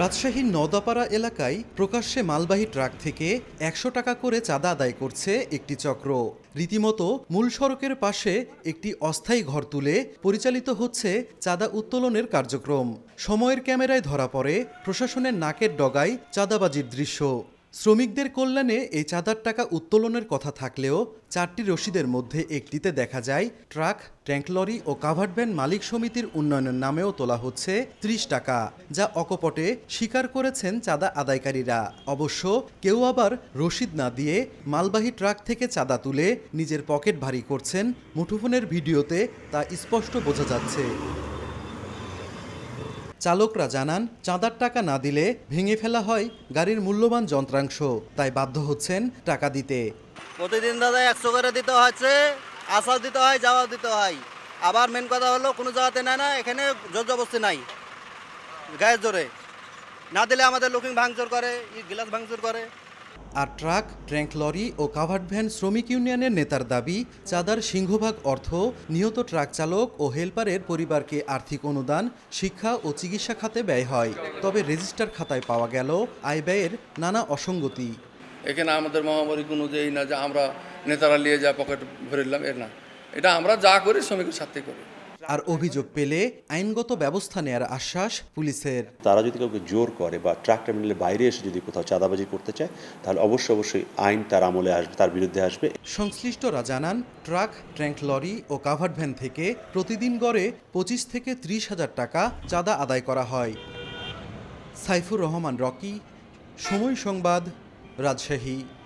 রাজশাহীর নদাপাড়া এলাকায় প্রকাশ্যে মালবাহী ট্রাক থেকে একশো টাকা করে চাঁদা আদায় করছে একটি চক্র রীতিমতো মূল সড়কের পাশে একটি অস্থায়ী ঘর তুলে পরিচালিত হচ্ছে চাঁদা উত্তোলনের কার্যক্রম সময়ের ক্যামেরায় ধরা পড়ে প্রশাসনের নাকের ডগায় চাঁদাবাজির দৃশ্য শ্রমিকদের কল্যাণে এই চাঁদার টাকা উত্তোলনের কথা থাকলেও চারটি রসিদের মধ্যে একটিতে দেখা যায় ট্রাক ট্যাঙ্ক লরি ও কাভার্ড ভ্যান মালিক সমিতির উন্নয়নের নামেও তোলা হচ্ছে ত্রিশ টাকা যা অকপটে স্বীকার করেছেন চাঁদা আদায়কারীরা অবশ্য কেউ আবার রসিদ না দিয়ে মালবাহী ট্রাক থেকে চাঁদা তুলে নিজের পকেট ভারী করছেন মুঠোফোনের ভিডিওতে তা স্পষ্ট বোঝা যাচ্ছে চালকরা জানান চাঁদার টাকা না দিলে ভেঙে ফেলা হয় গাড়ির মূল্যবান যন্ত্রাংশ তাই বাধ্য হচ্ছেন টাকা দিতে প্রতিদিন দাদা একশো করে দিতে হচ্ছে আসাও দিতে হয় যাওয়া দিতে হয় আবার মেন কথা হলো কোনো জায়গাতে নেয় না এখানে জর্জবস্তি নাই গায়ের জোরে না দিলে আমাদের লুকিং ভাঙচুর করে গ্লাস ভাঙচুর করে আর ট্রাক ট্র্যাঙ্ক লরি ও কাভার্ড ভ্যান শ্রমিক ইউনিয়নের নেতার দাবি চাঁদার সিংহভাগ অর্থ নিহত ট্রাক চালক ও হেলপারের পরিবারকে আর্থিক অনুদান শিক্ষা ও চিকিৎসা খাতে ব্যয় হয় তবে রেজিস্টার খাতায় পাওয়া গেল আয় ব্যয়ের নানা অসঙ্গতি এখানে আমাদের মহামারী কোনো যেই না যে আমরা নেতারা নিয়ে যা পকেট ভরে নিলাম এর না এটা আমরা যা করি শ্রমিকের সাথে করি আর অভিযোগ পেলে আইনগত ব্যবস্থা নেয়ার আশ্বাস পুলিশের তারা যদি কাউকে জোর করে বা ট্রাক টার্মিনালের বাইরে এসে যদি কোথাও চাঁদাবাজি করতে চায় তাহলে অবশ্যই অবশ্যই আইন তার আমলে আসবে তার বিরুদ্ধে আসবে সংশ্লিষ্টরা জানান ট্রাক ট্র্যাঙ্ক লরি ও কাভার্ড ভ্যান থেকে প্রতিদিন গড়ে পঁচিশ থেকে ত্রিশ হাজার টাকা চাঁদা আদায় করা হয় সাইফুর রহমান রকি সময় সংবাদ রাজশাহী